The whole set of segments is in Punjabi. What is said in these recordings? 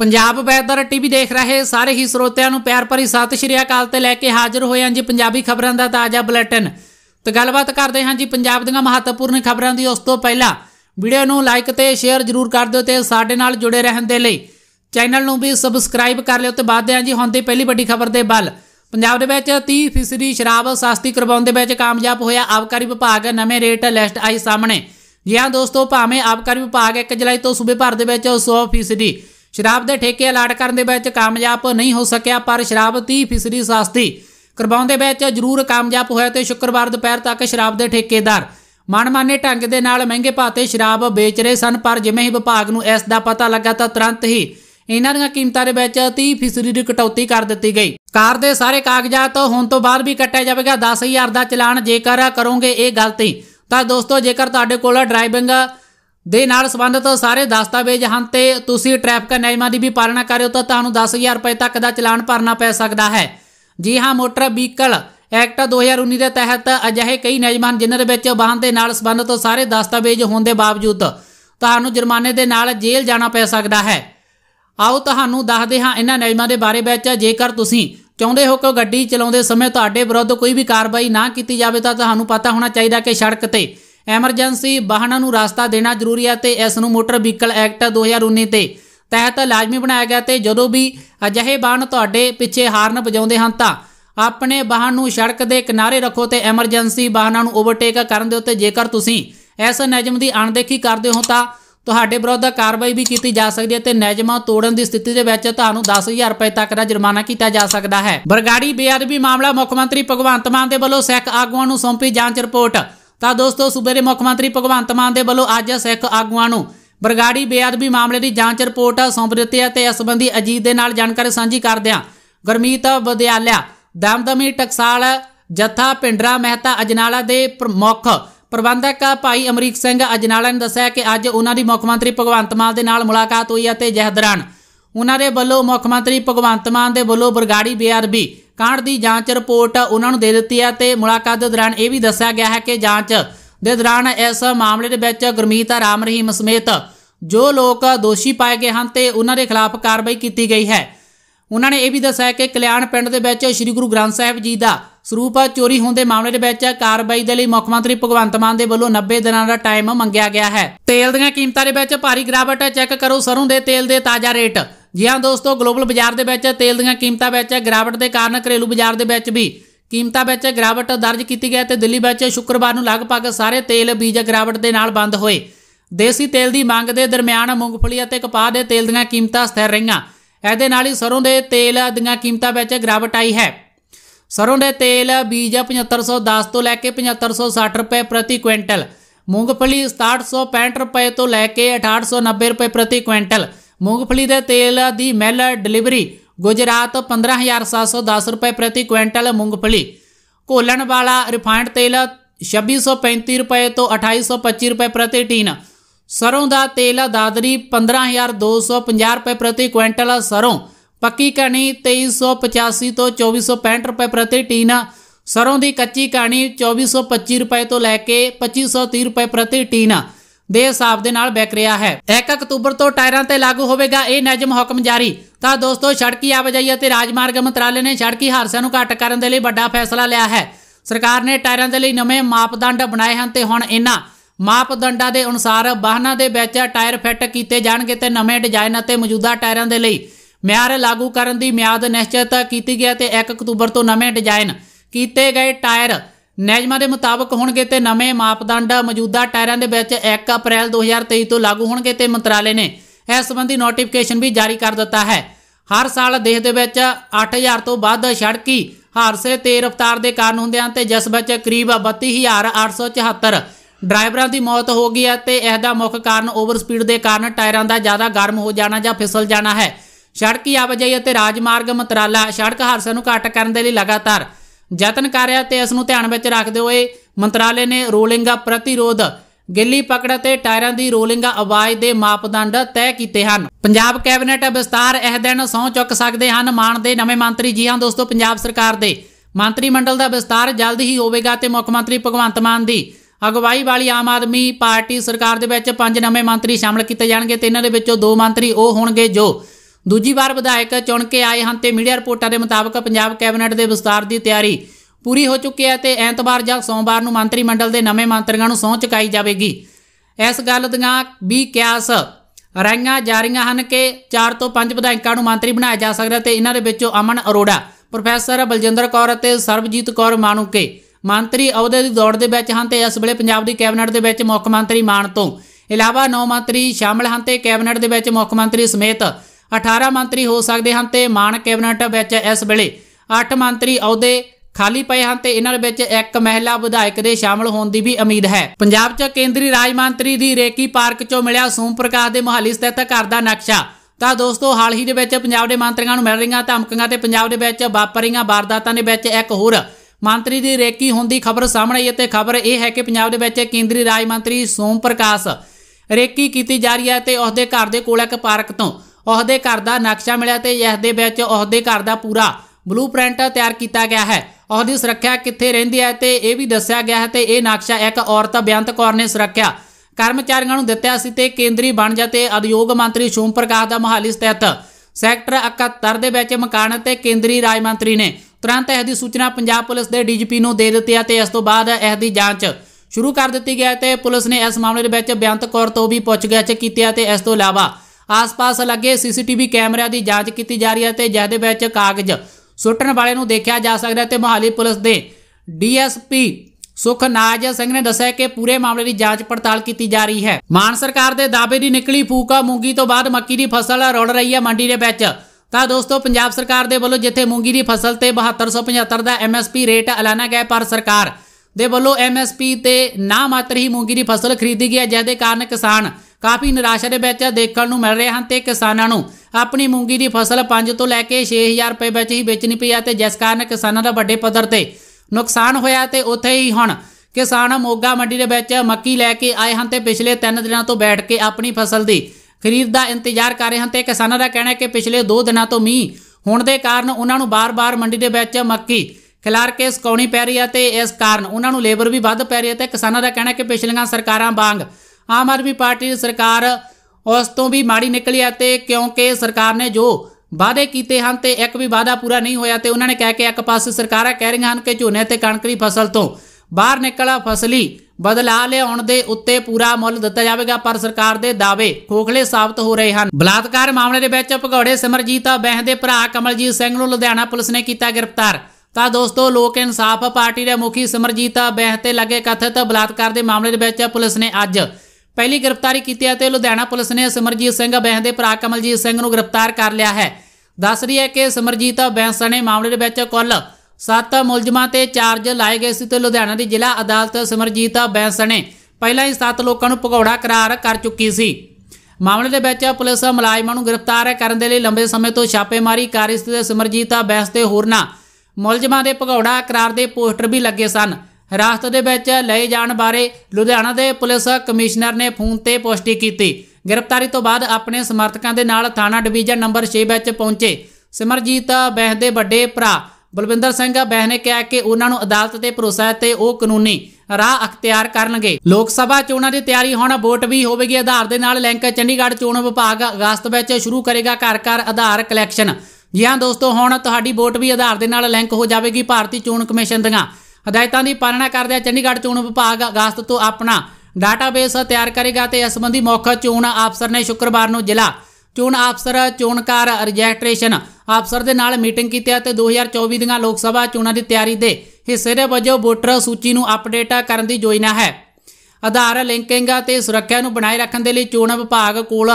ਪੰਜਾਬ ਵੈਦਰ ਟੀਵੀ ਦੇਖ ਰਹੇ ਸਾਰੇ ਹੀ ਸਰੋਤਿਆਂ ਨੂੰ ਪਿਆਰ ਭਰੀ ਸਤਿ ਸ਼੍ਰੀ ਅਕਾਲ ਤੇ ਲੈ ਕੇ ਹਾਜ਼ਰ ਹੋਏ ਹਾਂ ਜੀ ਪੰਜਾਬੀ ਖਬਰਾਂ ਦਾ ਤਾਜ਼ਾ ਬੁਲੇਟਿਨ ਤੇ ਗੱਲਬਾਤ ਕਰਦੇ ਹਾਂ ਜੀ ਪੰਜਾਬ ਦੀਆਂ ਮਹੱਤਵਪੂਰਨ ਖਬਰਾਂ ਦੀ ਉਸ ਤੋਂ ਪਹਿਲਾਂ ਵੀਡੀਓ ਨੂੰ ਲਾਈਕ ਤੇ ਸ਼ੇਅਰ ਜ਼ਰੂਰ ਕਰ ਦਿਓ ਤੇ ਸਾਡੇ ਨਾਲ ਜੁੜੇ ਰਹਿਣ ਦੇ ਲਈ ਚੈਨਲ ਨੂੰ ਵੀ ਸਬਸਕ੍ਰਾਈਬ ਕਰ ਲਿਓ ਤੇ ਬਾਅਦ ਹਾਂ ਜੀ ਹੁਣ ਦੀ ਪਹਿਲੀ ਵੱਡੀ ਖਬਰ ਦੇ ਬਲ ਪੰਜਾਬ ਦੇ ਵਿੱਚ 30% ਸ਼ਰਾਬ ਸਸਤੀ ਕਰਵਾਉਣ ਦੇ ਵਿੱਚ ਕਾਮਯਾਬ ਹੋਇਆ ਆਬਕਾਰੀ ਵਿਭਾਗ ਨਵੇਂ ਰੇਟ ਲਿਸਟ ਆਈ ਸਾਹਮਣੇ ਜੀ ਹਾਂ ਦੋਸਤੋ ਭਾਵੇਂ ਆਬਕਾਰੀ ਵਿਭਾਗ 1 ਜੁਲਾਈ ਤੋਂ ਸੂਬੇ ਭਰ ਦੇ ਵਿੱਚ 100% ਸ਼ਰਾਬ ਦੇ ਠੇਕੇ ਅਲਾਟ ਕਰਨ ਦੇ ਵਿੱਚ ਕਾਮਯਾਬ ਨਹੀਂ ਹੋ ਸਕਿਆ ਪਰ ਸ਼ਰਾਬ 30 ਫੀਸਦੀ ਸਸਤੀ ਕਰਵਾਉਣ ਦੇ ਵਿੱਚ ਜ਼ਰੂਰ ਕਾਮਯਾਬ ਹੋਇਆ ਤੇ ਸ਼ੁੱਕਰਵਾਰ ਦੁਪਹਿਰ ਤੱਕ ਸ਼ਰਾਬ ਦੇ ਠੇਕੇਦਾਰ ਮਨਮਾਨੇ ਢੰਗ ਦੇ ਨਾਲ ਮਹਿੰਗੇ ਭਾਅ ਸ਼ਰਾਬ ਵੇਚ ਰਹੇ ਸਨ ਪਰ ਜਿਵੇਂ ਹੀ ਵਿਭਾਗ ਨੂੰ ਇਸ ਦਾ ਪਤਾ ਲੱਗਾ ਤਾਂ ਤੁਰੰਤ ਹੀ ਇਹਨਾਂ ਦੀਆਂ ਕੀਮਤਾਂ ਦੇ ਵਿੱਚ 30% ਦੀ ਕਟੌਤੀ ਕਰ ਦਿੱਤੀ ਗਈ ਕਾਰ ਦੇ ਸਾਰੇ ਕਾਗਜ਼ਾਤ ਹੁਣ ਤੋਂ ਬਾਅਦ ਵੀ ਕੱਟਿਆ ਜਾਵੇਗਾ 10000 ਦਾ ਚਲਾਨ ਜੇਕਰ ਕਰੋਗੇ ਇਹ ਗਲਤੀ ਤਾਂ ਦੋਸਤੋ ਜੇਕਰ ਤੁਹਾਡੇ ਕੋਲ ਡਰਾਈਵਿੰਗ ਦੇ ਨਾਲ ਸੰਬੰਧਿਤ ਸਾਰੇ ਦਸਤਾਵੇਜ਼ ਹਨ ਤੇ ਤੁਸੀਂ ਟ੍ਰੈਫਿਕ ਨਿਯਮਾਂ ਦੀ ਵੀ ਪਾਲਣਾ ਕਰਿਓ ਤਾਂ ਤੁਹਾਨੂੰ 10000 ਰੁਪਏ ਤੱਕ ਦਾ ਚਲਾਨ ਭਰਨਾ ਪੈ ਸਕਦਾ ਹੈ ਜੀ ਹਾਂ ਮੋਟਰ ਵਹੀਕਲ ਐਕਟ 2019 ਦੇ ਤਹਿਤ ਅਜਿਹੇ ਕਈ ਨਿਯਮ ਹਨ ਜਿਨ੍ਹਾਂ ਦੇ ਵਿੱਚ ਵਾਹਨ ਦੇ ਨਾਲ ਸੰਬੰਧਿਤ ਸਾਰੇ ਦਸਤਾਵੇਜ਼ ਹੋਣ ਦੇ ਬਾਵਜੂਦ ਤੁਹਾਨੂੰ ਜੁਰਮਾਨੇ ਦੇ ਨਾਲ ਜੇਲ੍ਹ ਜਾਣਾ ਪੈ ਸਕਦਾ ਹੈ ਆਓ ਤੁਹਾਨੂੰ ਦੱਸਦੇ ਹਾਂ ਇਹਨਾਂ ਨਿਯਮਾਂ ਦੇ ਬਾਰੇ ਵਿੱਚ ਜੇਕਰ ਤੁਸੀਂ ਚਾਹੁੰਦੇ ਹੋ ਕਿ ਗੱਡੀ ਚਲਾਉਂਦੇ ਸਮੇਂ ਤੁਹਾਡੇ ਵਿਰੁੱਧ ਕੋਈ ਵੀ ਕਾਰਵਾਈ ਨਾ ਕੀਤੀ ਜਾਵੇ ਤਾਂ ਤੁਹਾਨੂੰ ਪਤਾ ਹੋਣਾ ਚਾਹੀਦਾ ਕਿ ਸੜਕ ਤੇ ਐਮਰਜੈਂਸੀ ਵਾਹਨਾਂ ਨੂੰ ਰਸਤਾ ਦੇਣਾ ਜ਼ਰੂਰੀ ਹੈ ਤੇ ਇਸ ਨੂੰ ਮੋਟਰ ਵਹੀਕਲ ਐਕਟ 2019 ਤੇ ਤਹਿਤ ਲਾਜ਼ਮੀ ਬਣਾਇਆ ਗਿਆ ਤੇ ਜਦੋਂ ਵੀ ਅਜਿਹੇ ਵਾਹਨ ਤੁਹਾਡੇ ਪਿੱਛੇ ਹਾਰਨ ਵਜਾਉਂਦੇ ਹਨ ਤਾਂ ਆਪਣੇ ਵਾਹਨ ਨੂੰ ਸੜਕ ਦੇ ਕਿਨਾਰੇ ਰੱਖੋ ਤੇ ਐਮਰਜੈਂਸੀ ਵਾਹਨਾਂ ਨੂੰ ਓਵਰਟੇਕ ਕਰਨ ਦੇ ਉੱਤੇ ਜੇਕਰ ਤੁਸੀਂ ਇਸ ਨਿਯਮ ਦੀ ਅਣਦੇਖੀ ਕਰਦੇ ਹੋ ਤਾਂ ਤੁਹਾਡੇ ਵਿਰੁੱਧ ਕਾਰਵਾਈ ਵੀ ਕੀਤੀ ਜਾ ਸਕਦੀ ਹੈ ਤੇ ਨਿਯਮਾਂ ਤੋੜਨ ਦੀ ਸਥਿਤੀ ਦੇ ਵਿੱਚ ਤੁਹਾਨੂੰ 10000 ਰੁਪਏ ਤੱਕ ਦਾ ਜੁਰਮਾਨਾ ਕੀਤਾ ਜਾ ਸਕਦਾ ਹੈ ਬਰਗਾੜੀ ਬੇਅਦਬੀ ਮਾਮਲਾ ਮੁੱਖ ਮੰਤਰੀ ਭਗਵੰਤ ਮਾਨ ਦੇ ਵੱਲੋਂ ਸਿੱਖ ਆਗੂਆਂ ਨੂੰ ਸੌਂਪੀ ਜਾਂਚ ਰਿਪੋਰਟ ਤਾਂ ਦੋਸਤੋ ਸੂਬੇ ਦੇ ਮੁੱਖ ਮੰਤਰੀ ਭਗਵੰਤ ਮਾਨ ਦੇ ਵੱਲੋਂ ਅੱਜ ਸਿੱਖ ਆਗੂਆਂ ਨੂੰ ਬਰਗਾੜੀ ਬੇਅਦਬੀ ਮਾਮਲੇ ਦੀ ਜਾਂਚ ਰਿਪੋਰਟ ਸੌਂਪ ਦਿੱਤੀ ਹੈ ਤੇ ਇਸ ਸੰਬੰਧੀ ਅਜੀਤ ਦੇ ਨਾਲ ਜਾਣਕਾਰੀ ਸਾਂਝੀ ਕਰਦਿਆਂ ਗਰਮੀਤ ਵਿਦਿਆਲਿਆ ਦਮਦਮੀ ਟਕਸਾਲ ਜਥਾ ਪਿੰਡਰਾ ਮਹਿਤਾ ਅਜਨਾਲਾ ਦੇ ਪ੍ਰਮੁੱਖ ਪ੍ਰਬੰਧਕ ਭਾਈ ਅਮਰੀਕ ਸਿੰਘ ਅਜਨਾਲਾ ਨੇ ਦੱਸਿਆ ਕਿ ਅੱਜ ਉਹਨਾਂ ਦੀ ਮੁੱਖ ਮੰਤਰੀ ਭਗਵੰਤ ਮਾਨ ਦੇ ਨਾਲ ਮੁਲਾਕਾਤ ਹੋਈ ਅਤੇ ਤੇ ਦੌਰਾਨ ਉਹਨਾਂ ਦੇ ਵੱਲੋਂ ਮੁੱਖ ਮੰਤਰੀ ਭਗਵੰਤ ਮਾਨ ਦੇ ਵੱਲੋਂ ਬਰਗਾੜੀ ਬੇਅਦਬੀ ਕਾਂਡ ਦੀ ਜਾਂਚ ਰਿਪੋਰਟ ਉਹਨਾਂ ਨੂੰ ਦੇ ਦਿੱਤੀ ਹੈ ਤੇ ਮੁਲਾਕਾਤ ਦੇ ਦੌਰਾਨ ਇਹ ਵੀ ਦੱਸਿਆ ਗਿਆ ਹੈ ਕਿ ਜਾਂਚ ਦੇ ਦੌਰਾਨ ਇਸ ਮਾਮਲੇ ਦੇ ਵਿੱਚ ਗੁਰਮੀਤ ਆਰਾਮ ਰਹੀਮ ਸਮੇਤ ਜੋ ਲੋਕ ਦੋਸ਼ੀ ਪਾਏ ਗਏ ਹਨ ਤੇ ਉਹਨਾਂ ਦੇ ਖਿਲਾਫ ਕਾਰਵਾਈ ਕੀਤੀ ਗਈ ਹੈ ਉਹਨਾਂ ਨੇ ਇਹ ਵੀ ਦੱਸਿਆ ਕਿ ਕਲਿਆਣ ਪਿੰਡ ਦੇ ਵਿੱਚ ਸ੍ਰੀ ਗੁਰੂ ਗ੍ਰੰਥ ਸਾਹਿਬ ਜੀ ਦਾ ਸਰੂਪ ਚੋਰੀ ਹੋਣ ਦੇ ਮਾਮਲੇ ਦੇ ਵਿੱਚ ਕਾਰਵਾਈ ਦੇ ਲਈ ਮੁੱਖ ਮੰਤਰੀ ਭਗਵੰਤ ਮਾਨ ਦੇ ਵੱਲੋਂ 90 ਦਿਨਾਂ ਦਾ ਟਾਈਮ ਮੰਗਿਆ ਗਿਆ ਹੈ ਤੇਲ ਦੀਆਂ ਕੀਮਤਾਂ ਦੇ ਵਿੱਚ ਭਾਰੀ ਗਿਰਾਵਟ ਚੈੱਕ ਕਰੋ ਸਰੋਂ ਦੇ ਤੇਲ ਦੇ ਤਾਜ਼ਾ ਰੇਟ ਜੀ ਹਾਂ ਦੋਸਤੋ ਗਲੋਬਲ ਬਾਜ਼ਾਰ ਦੇ ਵਿੱਚ ਤੇਲ ਦੀਆਂ ਕੀਮਤਾਂ ਵਿੱਚ ਗਿਰਾਵਟ ਦੇ ਕਾਰਨ ਘਰੇਲੂ ਬਾਜ਼ਾਰ ਦੇ ਵਿੱਚ ਵੀ ਕੀਮਤਾਂ ਵਿੱਚ ਗਿਰਾਵਟ ਦਰਜ ਕੀਤੀ ਗਈ ਤੇ ਦਿੱਲੀ ਵਿੱਚ ਸ਼ੁੱਕਰਵਾਰ ਨੂੰ ਲਗਭਗ ਸਾਰੇ ਤੇਲ ਬੀਜ ਗਿਰਾਵਟ ਦੇ ਨਾਲ ਬੰਦ ਹੋਏ ਦੇਸੀ ਤੇਲ ਦੀ ਮੰਗ ਦੇ ਦਰਮਿਆਨ ਮੂੰਗਫਲੀ ਅਤੇ ਕਪਾਹ ਦੇ ਤੇਲ ਦੀਆਂ ਕੀਮਤਾਂ ਸਥਿਰ ਰਹੀਆਂ ਇਹਦੇ ਨਾਲ ਹੀ ਸਰੋਂ ਦੇ ਤੇਲ ਦੀਆਂ ਕੀਮਤਾਂ ਵਿੱਚ ਗਿਰਾਵਟ ਆਈ ਹੈ ਸਰੋਂ ਦੇ ਤੇਲ ਬੀਜ 7510 ਤੋਂ ਲੈ ਕੇ 7560 ਰੁਪਏ ਪ੍ਰਤੀ ਕੁਇੰਟਲ ਮੂੰਗਫਲੀ 6765 ਰੁਪਏ ਤੋਂ ਲੈ ਕੇ 6890 ਰੁਪਏ ਪ੍ਰਤੀ ਕੁਇੰਟਲ ਮੂੰਗਫਲੀ ਦੇ ਤੇਲ ਦੀ ਮਿਲ ਡਿਲੀਵਰੀ ਗੁਜਰਾਤ 15710 ਰੁਪਏ ਪ੍ਰਤੀ ਕੁਇੰਟਲ ਮੂੰਗਫਲੀ ਘੋਲਣ ਵਾਲਾ ਰਿਫਾਈਨਡ ਤੇਲ 2635 ਰੁਪਏ ਤੋਂ 2825 ਰੁਪਏ ਪ੍ਰਤੀ ਟੀਨ ਸਰੋਂ ਦਾ ਤੇਲ ਦਾਦਰੀ 15250 ਰੁਪਏ ਪ੍ਰਤੀ ਕੁਇੰਟਲ ਸਰੋਂ ਪੱਕੀ ਕਣੀ 2385 ਤੋਂ 2465 ਰੁਪਏ ਪ੍ਰਤੀ ਟੀਨ ਸਰੋਂ ਦੀ ਕੱਚੀ ਕਣੀ 2425 ਰੁਪਏ ਤੋਂ ਲੈ ਕੇ 2530 ਰੁਪਏ ਪ੍ਰਤੀ ਟੀਨ ਦੇ ਹਿਸਾਬ ਦੇ ਨਾਲ ਵਿਕ ਰਿਹਾ ਹੈ 1 ਅਕਤੂਬਰ ਤੋਂ ਟਾਇਰਾਂ ਤੇ ਲਾਗੂ ਹੋਵੇਗਾ ਇਹ ਨਿਯਮ ਹੁਕਮ ਜਾਰੀ ਤਾਂ ਦੋਸਤੋ ਸੜਕੀ ਆਵਾਜਾਈ ਅਤੇ ਰਾਜਮਾਰਗ ਮੰਤਰਾਲੇ ਨੇ ਸੜਕੀ ਹਾਦਸਿਆਂ ਨੂੰ ਘੱਟ ਕਰਨ ਦੇ ਲਈ ਵੱਡਾ ਫੈਸਲਾ ਲਿਆ ਹੈ ਸਰਕਾਰ ਨੇ ਟਾਇਰਾਂ ਦੇ ਲਈ ਨਵੇਂ ਮਾਪਦੰਡ ਬਣਾਏ ਹਨ ਤੇ ਹੁਣ ਇਹਨਾਂ ਮਾਪਦੰਡਾਂ ਦੇ ਅਨੁਸਾਰ ਵਾਹਨਾਂ ਦੇ ਵਿੱਚ ਟਾਇਰ ਫਿੱਟ ਕੀਤੇ ਜਾਣਗੇ ਤੇ ਨਵੇਂ ਡਿਜ਼ਾਈਨ ਅਤੇ ਮੌਜੂਦਾ ਟਾਇਰਾਂ ਦੇ ਲਈ ਮਿਆਰ ਲਾਗੂ ਕਰਨ ਦੀ ਮਿਆਦ ਨਿਸ਼ਚਿਤ ਕੀਤੀ ਗਈ ਤੇ 1 ਅਕਤੂਬਰ ਤੋਂ ਨਵੇਂ ਡਿਜ਼ਾਈਨ ਕੀਤੇ ਗਏ ਟਾਇਰ ਨਿਯਮਾਂ ਦੇ ਮੁਤਾਬਕ ਹੋਣਗੇ ਤੇ ਨਵੇਂ ਮਾਪਦੰਡ ਮੌਜੂਦਾ ਟਾਇਰਾਂ ਦੇ ਵਿੱਚ 1 ਅਪ੍ਰੈਲ 2023 ਤੋਂ ਲਾਗੂ ਹੋਣਗੇ ਤੇ ਮੰਤਰਾਲੇ ਨੇ ਇਸ ਸੰਬੰਧੀ ਨੋਟੀਫਿਕੇਸ਼ਨ ਵੀ ਜਾਰੀ ਕਰ ਦਿੱਤਾ ਹੈ ਹਰ ਸਾਲ ਦੇਸ਼ ਦੇ ਵਿੱਚ 8000 ਤੋਂ ਵੱਧ ਸੜਕੀ ਹਾਦਸੇ ਤੇ ਰਫ਼ਤਾਰ ਦੇ ਕਾਰਨ ਹੁੰਦੇ ਹਨ ਤੇ ਜਿਸ ਵਿੱਚ ਕਰੀਬ 32874 ਡਰਾਈਵਰਾਂ ਦੀ ਮੌਤ ਹੋ ਗਈ ਹੈ ਤੇ ਇਹ ਦਾ ਮੁੱਖ ਕਾਰਨ ਓਵਰ ਸਪੀਡ ਦੇ ਕਾਰਨ ਟਾਇਰਾਂ ਦਾ ਜ਼ਿਆਦਾ ਗਰਮ ਹੋ ਜਾਣਾ ਜਾਂ ਫਿਸਲ ਜਾਣਾ ਹੈ ਸੜਕੀ ਆਵਾਜਾਈ ਅਤੇ ਰਾਜਮਾਰਗ ਮੰਤਰਾਲਾ ਸੜਕ ਹਾਦਸਿਆਂ ਨੂੰ ਘੱਟ ਕਰਨ ਦੇ ਲਈ ਲਗਾਤਾਰ ਯਤਨ ਕਰ ਰਿਹਾ ਤੇ ਇਸ ਨੂੰ ਧਿਆਨ ਵਿੱਚ ਰੱਖਦੇ ਹੋਏ ਮੰਤਰਾਲੇ ਨੇ ਰੋਲਿੰਗਾ ਪ੍ਰਤੀਰੋਧ ਗਿੱਲੀ ਪਕੜ ਅਤੇ ਟਾਇਰਾਂ ਦੀ ਰੋਲਿੰਗ ਆਵਾਜ਼ ਦੇ ਮਾਪਦੰਡ ਤੈਅ ਕੀਤੇ ਹਨ ਪੰਜਾਬ ਕੈਬਨਿਟ ਵਿਸਤਾਰ ਇਹ ਦਿਨ ਸੌ ਚੁੱਕ ਸਕਦੇ ਹਨ ਮਾਨ ਦੇ ਨਵੇਂ ਮੰਤਰੀ ਜੀ ਹਾਂ ਦੋਸਤੋ ਪੰਜਾਬ ਸਰਕਾਰ ਦੇ ਮੰਤਰੀ ਮੰਡਲ ਦਾ ਵਿਸਤਾਰ ਜਲਦ ਹੀ ਹੋਵੇਗਾ ਤੇ ਮੁੱਖ ਮੰਤਰੀ ਭਗਵੰਤ ਮਾਨ ਦੀ ਅਗਵਾਈ ਵਾਲੀ ਆਮ ਆਦਮੀ ਪਾਰਟੀ ਸਰਕਾਰ ਦੇ ਵਿੱਚ ਪੰਜ ਨਵੇਂ ਮੰਤਰੀ ਸ਼ਾਮਲ ਕੀਤੇ ਜਾਣਗੇ ਤੇ ਇਹਨਾਂ ਦੇ ਵਿੱਚੋਂ ਦੋ ਮੰਤਰੀ ਉਹ ਹੋਣਗੇ ਜੋ ਦੂਜੀ ਵਾਰ ਵਿਧਾਇਕ ਚੁਣ ਕੇ ਆਏ ਹਨ ਤੇ ਮੀਡੀਆ ਰਿਪੋਰਟਾਂ ਦੇ ਮੁਤਾਬਕ ਪੰਜਾਬ ਕੈਬਨਿਟ ਦੇ ਵਿਸਤਾਰ ਦੀ ਤਿਆਰੀ ਪੂਰੀ ਹੋ ਚੁੱਕੀ ਹੈ ਤੇ ਐਤਵਾਰ ਜਾਂ ਸੋਮਵਾਰ ਨੂੰ ਮੰਤਰੀ ਮੰਡਲ ਦੇ ਨਵੇਂ ਮੰਤਰੀਆਂ ਨੂੰ ਸਹੁੰ ਚੁਕਾਈ ਜਾਵੇਗੀ ਇਸ ਗੱਲ ਦੀਆਂ ਵੀ ਕਿਆਸ ਰਾਈਆਂ ਜਾਰੀਆਂ ਹਨ ਕਿ 4 ਤੋਂ 5 ਵਿਧਾਇਕਾਂ ਨੂੰ ਮੰਤਰੀ ਬਣਾਇਆ ਜਾ ਸਕਦਾ ਤੇ ਇਹਨਾਂ ਦੇ ਵਿੱਚੋਂ ਅਮਨ ਅਰੋੜਾ ਪ੍ਰੋਫੈਸਰ ਬਲਜਿੰਦਰ ਕੌਰ ਅਤੇ ਸਰਬਜੀਤ ਕੌਰ ਮਾਨੂਕੇ ਮੰਤਰੀ ਅਹੁਦੇ ਦੀ ਦੌੜ ਦੇ ਵਿੱਚ ਹਨ ਤੇ ਇਸ ਵੇਲੇ ਪੰਜਾਬ ਦੀ ਕੈਬਨਿਟ ਦੇ ਵਿੱਚ ਮੁੱਖ ਮੰਤਰੀ ਮਾਨ ਤੋਂ ਇਲਾਵਾ ਨੌ ਮੰਤਰੀ ਸ਼ਾਮਲ ਹਨ ਤੇ ਕੈਬਨਿਟ ਦੇ ਵਿੱਚ ਮੁੱਖ ਮੰਤਰੀ ਸਮੇਤ 18 ਮੰਤਰੀ ਹੋ ਸਕਦੇ ਹਨ ਤੇ ਮਾਨ ਕੈਬਨਟ ਵਿੱਚ ਇਸ ਵੇਲੇ 8 ਮੰਤਰੀ ਅਹੁਦੇ ਖਾਲੀ ਪਏ ਹਨ ਤੇ ਇਹਨਾਂ ਵਿੱਚ ਇੱਕ ਮਹਿਲਾ ਵਿਧਾਇਕ ਦੇ ਸ਼ਾਮਲ ਹੋਣ ਦੀ ਵੀ ਉਮੀਦ ਹੈ ਪੰਜਾਬ 'ਚ ਕੇਂਦਰੀ ਰਾਜ ਮੰਤਰੀ ਦੀ ਰੇਕੀ ਪਾਰਕ 'ਚੋਂ ਮਿਲਿਆ ਸੂਮ ਪ੍ਰਕਾਸ਼ ਦੇ ਮੋਹਾਲੀ ਸਥਿਤ ਘਰ ਦਾ ਨਕਸ਼ਾ ਤਾਂ ਦੋਸਤੋ ਹਾਲ ਹੀ ਦੇ ਵਿੱਚ ਪੰਜਾਬ ਦੇ ਮੰਤਰੀਆਂ ਨੂੰ ਮਿਲ ਰਹੀਆਂ ਧਮਕੀਆਂ ਤੇ ਪੰਜਾਬ ਦੇ ਵਿੱਚ ਵਾਪਰੀਆਂ ਵਾਰਦਾਤਾਂ ਦੇ ਵਿੱਚ ਇੱਕ ਹੋਰ ਮੰਤਰੀ ਦੀ ਰੇਕੀ ਹੋਣ ਦੀ ਖਬਰ ਸਾਹਮਣੇ ਆਈ ਤੇ ਖਬਰ ਇਹ ਹੈ ਕਿ ਪੰਜਾਬ ਦੇ ਵਿੱਚ ਕੇਂਦਰੀ ਰਾਜ ਮੰਤਰੀ ਸੂਮ ਪ੍ਰਕਾਸ਼ ਰੇਕੀ ਕੀਤੀ ਜਾ ਰਹੀ ਹੈ ਤੇ ਉਸ ਦੇ ਘਰ ਦੇ ਕੋਲ ਇੱਕ ਪਾਰਕ ਤੋਂ ਅਹੁਦੇ ਘਰ ਦਾ ਨਕਸ਼ਾ ਮਿਲਿਆ ਤੇ ਇਸ ਦੇ ਵਿੱਚ ਅਹੁਦੇ ਘਰ ਦਾ ਪੂਰਾ ਬਲੂਪ੍ਰਿੰਟ ਤਿਆਰ ਕੀਤਾ ਗਿਆ ਹੈ ਅਹੁਦੀ ਸੁਰੱਖਿਆ ਕਿੱਥੇ ਰਹਿੰਦੀ ਹੈ ਤੇ ਇਹ ਵੀ ਦੱਸਿਆ ਗਿਆ ਹੈ ਤੇ ਇਹ ਨਕਸ਼ਾ ਇੱਕ ਔਰਤ ਬੇਅੰਤ ਕੌਰ ਨੇ ਸੁਰੱਖਿਆ ਕਰਮਚਾਰੀਆਂ ਨੂੰ ਦਿੱਤਾ ਸੀ ਤੇ ਕੇਂਦਰੀ ਜਾ ਤੇ ਉਦਯੋਗ ਮੰਤਰੀ ਸ਼ੋਮ ਪ੍ਰਕਾਸ਼ ਦਾ ਮਹਾਲੀ ਸਥਿਤ ਸੈਕਟਰ 71 ਦੇ ਵਿੱਚ ਮਕਾਨ ਅਤੇ ਕੇਂਦਰੀ ਰਾਜ ਮੰਤਰੀ ਨੇ ਤੁਰੰਤ ਇਸ ਦੀ ਸੂਚਨਾ ਪੰਜਾਬ ਪੁਲਿਸ ਦੇ ਡੀਜੀਪੀ ਨੂੰ ਦੇ ਦਿੱਤੀ ਅਤੇ ਇਸ ਤੋਂ ਬਾਅਦ ਇਸ ਦੀ ਜਾਂਚ ਸ਼ੁਰੂ ਕਰ ਦਿੱਤੀ ਗਈ ਤੇ ਪੁਲਿਸ ਨੇ ਇਸ ਮਾਮਲੇ ਦੇ ਵਿੱਚ ਬੇਅੰਤ ਕੌਰ ਤੋਂ ਵੀ ਪੁੱਛਗਿੱਛ ਕੀਤੀ ਅਤੇ ਇਸ ਤੋਂ ਇਲਾਵਾ ਆਸ-ਪਾਸ ਲੱਗੇ ਸੀਸੀਟੀਵੀ ਕੈਮਰਿਆਂ ਦੀ ਜਾਂਚ ਕੀਤੀ ਜਾ ਰਹੀ ਹੈ ਤੇ ਜਿਹਦੇ ਵਿੱਚ ਕਾਗਜ਼ ਸੁੱਟਣ ਵਾਲੇ ਨੂੰ ਦੇਖਿਆ ਜਾ ਸਕਦਾ ਤੇ ਮਹਾਲੀ ਪੁਲਿਸ ਦੇ ਡੀਐਸਪੀ ਸੁਖਨਾਜ ਸਿੰਘ ਨੇ ਦੱਸਿਆ ਕਿ ਪੂਰੇ ਮਾਮਲੇ ਦੀ ਜਾਂਚ ਪੜਤਾਲ ਕੀਤੀ ਜਾ ਰਹੀ ਹੈ ਮਾਨ ਸਰਕਾਰ ਦੇ ਦਾਅਵੇ ਦੀ ਨਿਕਲੀ ਫੂਕਾ ਮੂੰਗੀ ਤੋਂ ਬਾਅਦ ਮੱਕੀ ਦੀ ਫਸਲ ਰੁੜ ਰਹੀ ਹੈ ਮੰਡੀ ਦੇ ਵਿੱਚ ਤਾਂ ਦੋਸਤੋ ਪੰਜਾਬ ਸਰਕਾਰ ਦੇ ਵੱਲੋਂ ਜਿੱਥੇ ਮੂੰਗੀ ਦੀ ਫਸਲ ਤੇ 7275 ਦਾ ਐਮਐਸਪੀ ਰੇਟ ਐਲਾਨਾ ਗਿਆ ਪਰ ਸਰਕਾਰ ਦੇ ਵੱਲੋਂ ਐਮਐਸਪੀ ਤੇ ਨਾ ਮਾਤਰ ਹੀ ਮੂੰਗੀ ਦੀ ਫਸਲ ਖਰੀਦੀ ਗਈ ਹੈ ਦੇ ਕਾਰਨ ਕਿਸਾਨ ਕਾਫੀ ਨਿਰਾਸ਼ਾ ਦੇ ਵਿੱਚ ਦੇਖਣ ਨੂੰ ਮਿਲ ਰਹੇ ਹਨ ਤੇ ਕਿਸਾਨਾਂ ਨੂੰ ਆਪਣੀ ਮੂੰਗੀ ਦੀ ਫਸਲ 5 ਤੋਂ ਲੈ ਕੇ 6000 ਰੁਪਏ ਵਿੱਚ ਹੀ ਵੇਚਣੀ ਪਈ ਆ ਤੇ ਜਿਸ ਕਾਰਨ ਕਿਸਾਨਾਂ ਦਾ ਵੱਡੇ ਪੱਧਰ ਤੇ ਨੁਕਸਾਨ ਹੋਇਆ ਤੇ ਉੱਥੇ ਹੀ ਹੁਣ ਕਿਸਾਨ ਮੋਗਾ ਮੰਡੀ ਦੇ ਵਿੱਚ ਮੱਕੀ ਲੈ ਕੇ ਆਏ ਹਨ ਤੇ ਪਿਛਲੇ 3 ਦਿਨਾਂ ਤੋਂ ਬੈਠ ਕੇ ਆਪਣੀ ਫਸਲ ਦੀ ਖਰੀਦ ਦਾ ਇੰਤਜ਼ਾਰ ਕਰ ਰਹੇ ਹਨ ਤੇ ਕਿਸਾਨਾਂ ਦਾ ਕਹਿਣਾ ਹੈ ਕਿ ਪਿਛਲੇ 2 ਦਿਨਾਂ ਤੋਂ ਮੀਂਹ ਹੋਣ ਦੇ ਕਾਰਨ ਉਹਨਾਂ ਨੂੰ ਬਾਰ-ਬਾਰ ਮੰਡੀ ਦੇ ਵਿੱਚ ਮੱਕੀ ਖਿਲਾਰ ਕੇ ਸਕਾਉਣੀ ਪੈ ਰਹੀ ਹੈ ਤੇ ਇਸ ਕਾਰਨ ਉਹਨਾਂ ਨੂੰ ਲੇਬਰ ਵੀ ਵੱਧ ਪੈ ਰਹੀ ਹੈ ਤੇ ਕਿਸਾਨਾਂ ਦਾ ਕਹਿਣਾ ਹੈ ਕਿ ਪਿਛਲੀਆਂ ਸਰਕਾਰਾਂ ਵਾਂਗ ਆਮ ਆਦਮੀ ਪਾਰਟੀ ਦੀ ਸਰਕਾਰ ਉਸ ਤੋਂ ਵੀ ਮਾੜੀ ਨਿਕਲੀ ਹੈ ਤੇ ਕਿਉਂਕਿ ਸਰਕਾਰ ਨੇ ਜੋ ਵਾਅਦੇ ਕੀਤੇ ਹਨ ਤੇ ਇੱਕ ਵੀ ਵਾਅਦਾ ਪੂਰਾ ਨਹੀਂ ਹੋਇਆ ਤੇ ਉਹਨਾਂ ਨੇ ਕਹਿ ਕੇ ਇੱਕ ਪਾਸੇ ਸਰਕਾਰਾਂ ਕਹਿ ਰਹੀਆਂ ਹਨ ਕਿ ਝੋਨੇ ਤੇ ਕਣਕ ਦੀ ਫਸਲ ਤੋਂ ਬਾਹਰ ਨਿਕਲਾ ਫਸਲੀ ਬਦਲਾ ਲਿਆਉਣ ਦੇ ਉੱਤੇ ਪੂਰਾ ਮੁੱਲ ਦਿੱਤਾ ਜਾਵੇਗਾ ਪਰ ਸਰਕਾਰ ਦੇ ਦਾਅਵੇ ਖੋਖਲੇ ਸਾਬਤ ਹੋ ਰਹੇ ਹਨ ਬਲਾਤਕਾਰ ਮਾਮਲੇ ਦੇ ਵਿੱਚ ਭਗੌੜੇ ਸਿਮਰਜੀਤ ਬਹਿ ਦੇ ਭਰਾ ਕਮਲਜੀਤ ਸਿੰਘ ਨੂੰ ਲੁਧਿਆਣਾ ਪੁਲਿਸ ਨੇ ਕੀਤਾ ਗ੍ਰਿਫਤਾਰ ਤਾਂ ਦੋਸਤੋ ਲੋਕ ਇਨਸਾਫ ਪਾਰਟੀ ਦੇ ਮੁਖੀ ਸਿਮਰਜੀਤ ਬਹਿ ਤੇ ਲੱਗੇ ਕਥਿਤ ਬਲਾਤਕਾਰ ਦੇ ਮਾਮਲੇ ਦੇ ਵਿੱਚ ਪੁਲਿਸ ਨੇ ਅੱਜ ਪਹਿਲੀ ਗ੍ਰਿਫਤਾਰੀ ਕੀਤੀ ਹੈ ਤੇ ਲੁਧਿਆਣਾ ਪੁਲਿਸ ਨੇ ਸਿਮਰਜੀਤ ਸਿੰਘ ਬੈਂਸ ਦੇ ਭਰਾ ਕਮਲਜੀਤ ਸਿੰਘ ਨੂੰ ਗ੍ਰਿਫਤਾਰ ਕਰ ਲਿਆ ਹੈ ਦੱਸ ਰਹੀ ਹੈ ਕਿ ਸਿਮਰਜੀਤ ਬੈਂਸ ਨੇ ਮਾਮਲੇ ਦੇ ਵਿੱਚ ਕੁੱਲ 7 ਮੁਲਜ਼ਮਾਂ ਤੇ ਚਾਰਜ ਲਾਏ ਗਏ ਸੀ ਤੇ ਲੁਧਿਆਣਾ ਦੀ ਜ਼ਿਲ੍ਹਾ ਅਦਾਲਤ ਸਿਮਰਜੀਤ ਬੈਂਸ ਨੇ ਪਹਿਲਾਂ ਹੀ 7 ਲੋਕਾਂ ਨੂੰ ਭਗੌੜਾ ਕਰਾਰ ਕਰ ਚੁੱਕੀ ਸੀ ਮਾਮਲੇ ਦੇ ਵਿੱਚ ਪੁਲਿਸ ਮੁਲਾਜ਼ਮਾਂ ਨੂੰ ਗ੍ਰਿਫਤਾਰ ਕਰਨ ਦੇ ਲਈ ਲੰਬੇ ਸਮੇਂ ਤੋਂ ਛਾਪੇਮਾਰੀ ਕਰ ਰਹੀ ਸੀ ਤੇ ਸਿਮਰਜੀਤ ਬੈਂਸ ਤੇ ਹੋਰਨਾ ਮੁਲਜ਼ਮਾਂ ਦੇ ਭਗੌੜਾ ਕਰਾਰ ਦੇ ਪੋਸਟਰ ਵੀ ਲੱਗੇ ਸਨ ਰਾਸਤ ਦੇ ਵਿੱਚ ਲਏ ਜਾਣ ਬਾਰੇ ਲੁਧਿਆਣਾ ਦੇ ਪੁਲਿਸ ਕਮਿਸ਼ਨਰ ਨੇ ਫੋਨ ਤੇ ਪੁਸ਼ਟੀ ਕੀਤੀ ਗ੍ਰਿਫਤਾਰੀ ਤੋਂ ਬਾਅਦ ਆਪਣੇ ਸਮਰਥਕਾਂ ਦੇ ਨਾਲ ਥਾਣਾ ਡਿਵੀਜ਼ਨ ਨੰਬਰ 6 ਵਿੱਚ ਪਹੁੰਚੇ ਸਿਮਰਜੀਤ ਬਹਿ ਦੇ ਵੱਡੇ ਭਰਾ ਬਲਵਿੰਦਰ ਸਿੰਘ ਬਹਿ ਨੇ ਕਿਹਾ ਕਿ ਉਹਨਾਂ ਨੂੰ ਅਦਾਲਤ ਤੇ ਭਰੋਸਾ ਹੈ ਤੇ ਉਹ ਕਾਨੂੰਨੀ ਰਾਹ ਅਖਤਿਆਰ ਕਰਨਗੇ ਲੋਕ ਸਭਾ ਚੋਣਾਂ ਦੀ ਤਿਆਰੀ ਹੁਣ ਵੋਟ ਵੀ ਹੋਵੇਗੀ ਆਧਾਰ ਦੇ ਨਾਲ ਲਿੰਕ ਚੰਡੀਗੜ੍ਹ ਚੋਣ ਵਿਭਾਗ ਅਗਸਤ ਵਿੱਚ ਸ਼ੁਰੂ ਕਰੇਗਾ ਘਰ ਘਰ ਆਧਾਰ ਕਲੈਕਸ਼ਨ ਜੀ ਹਾਂ ਦੋਸਤੋ ਹੁਣ ਤੁਹਾਡੀ ਵੋਟ ਵੀ ਆਧਾਰ ਦੇ ਨਾਲ ਲਿੰਕ ਹੋ ਜਾਵੇਗੀ ਭਾਰਤੀ ਚੋਣ ਕਮਿਸ਼ਨ ਦੀਆਂ ਹਦਾਇਤਾਂ ਦੀ ਪਾਲਣਾ ਕਰਦਿਆਂ ਚੰਡੀਗੜ੍ਹ ਚੋਣ ਵਿਭਾਗ ਅਗਸਤ ਤੋਂ ਆਪਣਾ ਡਾਟਾਬੇਸ ਤਿਆਰ ਕਰੇਗਾ ਤੇ ਇਸ ਸੰਬੰਧੀ ਮੁੱਖ ਚੋਣ ਅਫਸਰ ਨੇ ਸ਼ੁੱਕਰਵਾਰ ਨੂੰ ਜ਼ਿਲ੍ਹਾ ਚੋਣ ਅਫਸਰ ਚੋਣਕਾਰ ਰਜਿਸਟ੍ਰੇਸ਼ਨ ਅਫਸਰ ਦੇ ਨਾਲ ਮੀਟਿੰਗ ਕੀਤੀ ਤੇ 2024 ਦੀਆਂ ਲੋਕ ਸਭਾ ਚੋਣਾਂ ਦੀ ਤਿਆਰੀ ਦੇ ਹਿੱਸੇ ਦੇ ਵਜੋਂ ਵੋਟਰ ਸੂਚੀ ਨੂੰ ਅਪਡੇਟ ਕਰਨ ਦੀ ਯੋਜਨਾ ਹੈ ਆਧਾਰ ਲਿੰਕਿੰਗ ਅਤੇ ਸੁਰੱਖਿਆ ਨੂੰ ਬਣਾਈ ਰੱਖਣ ਦੇ ਲਈ ਚੋਣ ਵਿਭਾਗ ਕੋਲ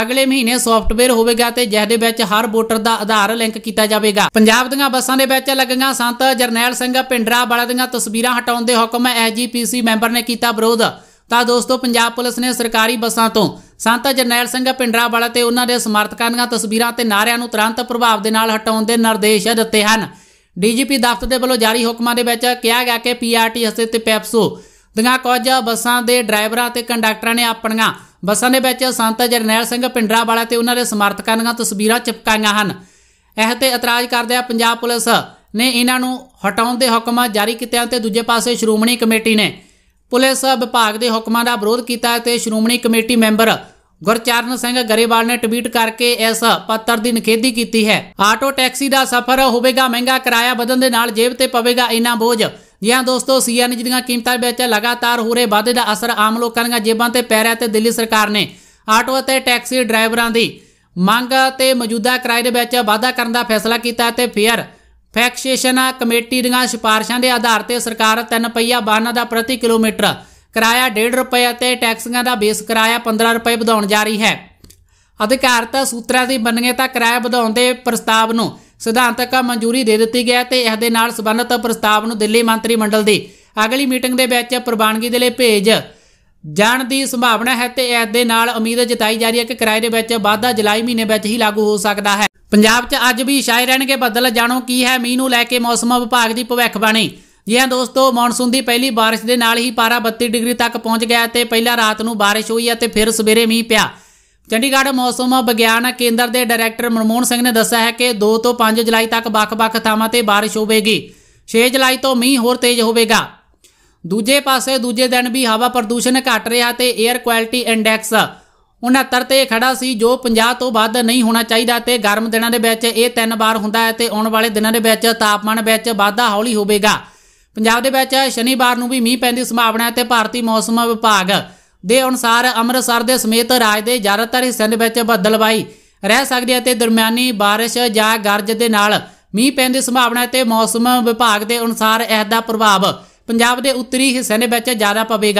ਅਗਲੇ ਮਹੀਨੇ ਸੌਫਟਵੇਅਰ ਹੋਵੇਗਾ ਤੇ ਜਿਸ ਦੇ ਵਿੱਚ ਹਰ ਵੋਟਰ ਦਾ ਆਧਾਰ ਲਿੰਕ ਕੀਤਾ ਜਾਵੇਗਾ ਪੰਜਾਬ ਦੀਆਂ ਬੱਸਾਂ ਦੇ ਵਿੱਚ ਲੱਗੀਆਂ ਸੰਤ ਜਰਨੈਲ ਸਿੰਘ ਪਿੰਡਰਾ ਵਾਲਾ ਦੀਆਂ ਤਸਵੀਰਾਂ ਹਟਾਉਣ ਦੇ ਹੁਕਮ ਐਜੀਪੀਸੀ ਮੈਂਬਰ ਨੇ ਕੀਤਾ ਵਿਰੋਧ ਤਾਂ ਦੋਸਤੋ ਪੰਜਾਬ ਪੁਲਿਸ ਨੇ ਸਰਕਾਰੀ ਬੱਸਾਂ ਤੋਂ ਸੰਤ ਜਰਨੈਲ ਸਿੰਘ ਪਿੰਡਰਾ ਵਾਲਾ ਤੇ ਉਹਨਾਂ ਦੇ ਸਮਰਥਕਾਂ ਦੀਆਂ ਤਸਵੀਰਾਂ ਤੇ ਨਾਰਿਆਂ ਨੂੰ ਤੁਰੰਤ ਪ੍ਰਭਾਵ ਦੇ ਨਾਲ ਹਟਾਉਣ ਦੇ ਨਿਰਦੇਸ਼ ਦਿੱਤੇ ਹਨ ਡੀਜੀਪੀ ਦਫ਼ਤਰ ਦੇ ਵੱਲੋਂ ਜਾਰੀ ਹੁਕਮਾਂ ਦੇ ਵਿੱਚ ਕਿਹਾ ਗਿਆ ਕਿ ਪੀਆਰਟੀਐਸ ਤੇ ਪੈਪਸੋ ਦੀਆਂ ਕੁਝ ਬੱਸਾਂ ਦੇ ਡਰਾਈਵਰਾਂ ਤੇ ਕੰਡਕਟਰਾਂ ਨੇ ਆਪਣੀਆਂ ਬੱਸਾਂ ਦੇ ਵਿੱਚ ਸੰਤ ਜਰਨੈਲ ਸਿੰਘ ਪਿੰਡਰਾਵਾਲਾ ਤੇ ਉਹਨਾਂ ਦੇ ਸਮਰਥਕਾਂ ਦੀਆਂ ਤਸਵੀਰਾਂ ਚਿਪਕਾਈਆਂ ਹਨ ਇਹ ਤੇ ਇਤਰਾਜ਼ ਆ ਪੰਜਾਬ ਪੁਲਿਸ ਨੇ ਇਹਨਾਂ ਨੂੰ ਹਟਾਉਣ ਦੇ ਹੁਕਮਾਂ ਜਾਰੀ ਕੀਤੇ ਤੇ ਦੂਜੇ ਪਾਸੇ ਸ਼੍ਰੋਮਣੀ ਕਮੇਟੀ ਨੇ ਪੁਲਿਸ ਵਿਭਾਗ ਦੇ ਹੁਕਮਾਂ ਦਾ ਵਿਰੋਧ ਕੀਤਾ ਤੇ ਸ਼੍ਰੋਮਣੀ ਕਮੇਟੀ ਮੈਂਬਰ ਗੁਰਚਰਨ ਸਿੰਘ ਗਰੇਵਾਲ ਨੇ ਟਵੀਟ ਕਰਕੇ ਇਸ ਪੱਤਰ ਦੀ ਨਿਖੇਧੀ ਕੀਤੀ ਹੈ ਆਟੋ ਟੈਕਸੀ ਦਾ ਸਫ਼ਰ ਹੋਵੇਗਾ ਮਹਿੰਗਾ ਕਿਰਾਇਆ ਵਧਣ ਦੇ ਨਾਲ ਜੇਬ ਤੇ ਪਵੇਗਾ ਇਨਾ ਬੋਝ ਜੀ ਹਾਂ ਦੋਸਤੋ ਸੀਐਨਜੀ ਦੀਆਂ ਕੀਮਤਾਂ ਵਿੱਚ ਲਗਾਤਾਰ ਹੋ ਰਹੇ ਵਾਧੇ ਦਾ ਅਸਰ ਆਮ ਲੋਕਾਂ ਦੀਆਂ ਜੇਬਾਂ ਤੇ ਪੈ ਰਿਹਾ ਤੇ ਦਿੱਲੀ ਸਰਕਾਰ ਨੇ ਆਟੋ ਅਤੇ ਟੈਕਸੀ ਡਰਾਈਵਰਾਂ ਦੀ ਮੰਗ ਤੇ ਮੌਜੂਦਾ ਕਿਰਾਏ ਦੇ ਵਿੱਚ ਵਾਧਾ ਕਰਨ ਦਾ ਫੈਸਲਾ ਕੀਤਾ ਤੇ ਫੇਅਰ ਫੈਕਸੇਸ਼ਨ ਕਮੇਟੀ ਦੀਆਂ ਸਿਫਾਰਿਸ਼ਾਂ ਦੇ ਆਧਾਰ ਤੇ ਸਰਕਾਰ ਤਿੰਨ ਪਈਆ ਵਾਹਨਾਂ ਦਾ ਪ੍ਰਤੀ ਕਿਲੋਮੀਟਰ ਕਿਰਾਇਆ 1.5 ਰੁਪਏ ਅਤੇ ਟੈਕਸੀਆਂ ਦਾ ਬੇਸ ਕਿਰਾਇਆ 15 ਰੁਪਏ ਵਧਾਉਣ ਜਾ ਰਹੀ ਹੈ ਅਧਿਕਾਰਤਾ ਸੂਤਰਾਂ ਦੀ ਮੰਨਗੇ ਤਾਂ ਕਿਰਾਇਆ ਵਧਾਉਣ ਦੇ ਪ੍ਰਸਤਾਵ ਨੂੰ ਸਿਧਾਂਤਕ ਮਨਜ਼ੂਰੀ ਦੇ ਦਿੱਤੀ ਗਿਆ ਤੇ ਇਸ ਦੇ ਨਾਲ ਸਬੰਧਤ ਪ੍ਰਸਤਾਵ ਨੂੰ ਦਿੱਲੀ ਮੰਤਰੀ ਮੰਡਲ ਦੀ ਅਗਲੀ ਮੀਟਿੰਗ ਦੇ ਵਿੱਚ ਪ੍ਰਵਾਨਗੀ ਦੇ ਲਈ ਭੇਜ ਜਾਣ ਦੀ ਸੰਭਾਵਨਾ ਹੈ ਤੇ ਇਸ ਦੇ ਨਾਲ ਉਮੀਦ ਜਤਾਈ ਜਾ ਰਹੀ ਹੈ ਕਿ ਕਿਰਾਏ ਦੇ ਵਿੱਚ ਵਾਧਾ ਜੁਲਾਈ ਮਹੀਨੇ ਵਿੱਚ ਹੀ ਲਾਗੂ ਹੋ ਸਕਦਾ ਹੈ ਪੰਜਾਬ 'ਚ ਅੱਜ ਵੀ ਛਾਏ ਰਹਿਣਗੇ ਬੱਦਲ ਜਾਣੋ ਕੀ ਹੈ ਮੀਂਹ ਨੂੰ ਲੈ ਕੇ ਮੌਸਮ ਵਿਭਾਗ ਦੀ ਭਵਿੱਖਬਾਣੀ ਜੀ ਹਾਂ ਦੋਸਤੋ ਮੌਨਸੂਨ ਦੀ ਪਹਿਲੀ بارش ਦੇ ਨਾਲ ਹੀ ਪਾਰਾ 32 ਡਿਗਰੀ ਤੱਕ ਪਹੁੰਚ ਗਿਆ ਤੇ ਪਹਿਲਾ ਰਾਤ ਨੂੰ بارش ਹੋਈ ਅਤੇ ਫਿਰ ਸਵੇਰੇ ਮੀਂਹ ਪਿਆ ਚੰਡੀਗੜ੍ਹ ਮੌਸਮ ਵਿਗਿਆਨ ਕੇਂਦਰ ਦੇ ਡਾਇਰੈਕਟਰ ਮਨਮੋਹਨ ਸਿੰਘ ਨੇ ਦੱਸਿਆ ਹੈ ਕਿ 2 ਤੋਂ 5 ਜੁਲਾਈ ਤੱਕ ਵੱਖ-ਵੱਖ ਥਾਵਾਂ ਤੇ بارش ਹੋਵੇਗੀ 6 ਜੁਲਾਈ ਤੋਂ ਮੀਂਹ ਹੋਰ ਤੇਜ਼ ਹੋਵੇਗਾ ਦੂਜੇ ਪਾਸੇ ਦੂਜੇ ਦਿਨ ਵੀ ਹਵਾ ਪ੍ਰਦੂਸ਼ਣ ਘਟ ਰਿਹਾ ਤੇ 에ਅਰ ਕੁਆਲਿਟੀ ਇੰਡੈਕਸ 69 ਤੇ ਖੜਾ ਸੀ ਜੋ 50 ਤੋਂ ਵੱਧ ਨਹੀਂ ਹੋਣਾ ਚਾਹੀਦਾ ਤੇ ਗਰਮ ਦਿਨਾਂ ਦੇ ਵਿੱਚ ਇਹ ਤਿੰਨ ਵਾਰ ਹੁੰਦਾ ਹੈ ਤੇ ਆਉਣ ਵਾਲੇ ਦਿਨਾਂ ਦੇ ਵਿੱਚ ਤਾਪਮਾਨ ਵਿੱਚ ਵਾਧਾ ਹੌਲੀ ਹੋਵੇਗਾ ਪੰਜਾਬ ਦੇ ਵਿੱਚ ਸ਼ਨੀਵਾਰ ਨੂੰ ਵੀ ਮੀਂਹ ਪੈਣ ਦੀ ਸੰਭਾਵਨਾ ਹੈ ਤੇ ਭਾਰਤੀ ਮੌਸਮ ਵਿਭਾਗ ਦੇ ਅਨੁਸਾਰ ਅੰਮ੍ਰਿਤਸਰ ਦੇ ਸਮੇਤ ਰਾਜ ਦੇ ਜ਼ਿਆਦਾਤਰ ਹਿੱਸਿਆਂ ਦੇ ਵਿੱਚ ਬੱਦਲਬਾਈ ਰਹਿ ਸਕਦੀ ਹੈ ਤੇ ਦਰਮਿਆਨੀ بارش ਜਾਂ ਗਰਜ ਦੇ ਨਾਲ ਮੀਂਹ ਪੈਣ ਦੀ ਸੰਭਾਵਨਾ ਹੈ ਤੇ ਮੌਸਮ ਵਿਭਾਗ ਦੇ ਅਨੁਸਾਰ ਇਹਦਾ ਪ੍ਰਭਾਵ ਪੰਜਾਬ ਦੇ ਉੱਤਰੀ ਹਿੱਸਿਆਂ ਦੇ ਵਿੱਚ ਜ਼ਿਆਦਾ ਪਵੇਗਾ